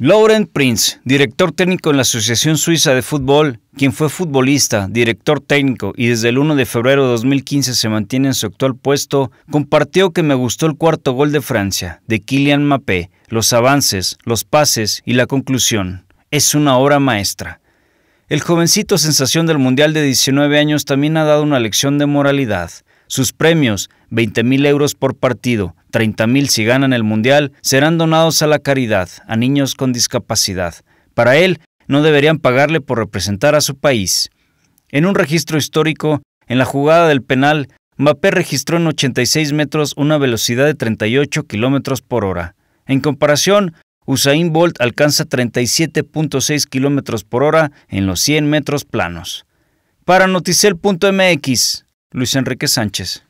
Laurent Prince, director técnico en la Asociación Suiza de Fútbol, quien fue futbolista, director técnico y desde el 1 de febrero de 2015 se mantiene en su actual puesto, compartió que me gustó el cuarto gol de Francia, de Kylian Mbappé, los avances, los pases y la conclusión. Es una obra maestra. El jovencito sensación del Mundial de 19 años también ha dado una lección de moralidad. Sus premios, 20.000 euros por partido, 30.000 si ganan el Mundial serán donados a la caridad, a niños con discapacidad. Para él, no deberían pagarle por representar a su país. En un registro histórico, en la jugada del penal, Mbappé registró en 86 metros una velocidad de 38 km por hora. En comparación, Usain Bolt alcanza 37.6 kilómetros por hora en los 100 metros planos. Para Noticel.mx, Luis Enrique Sánchez.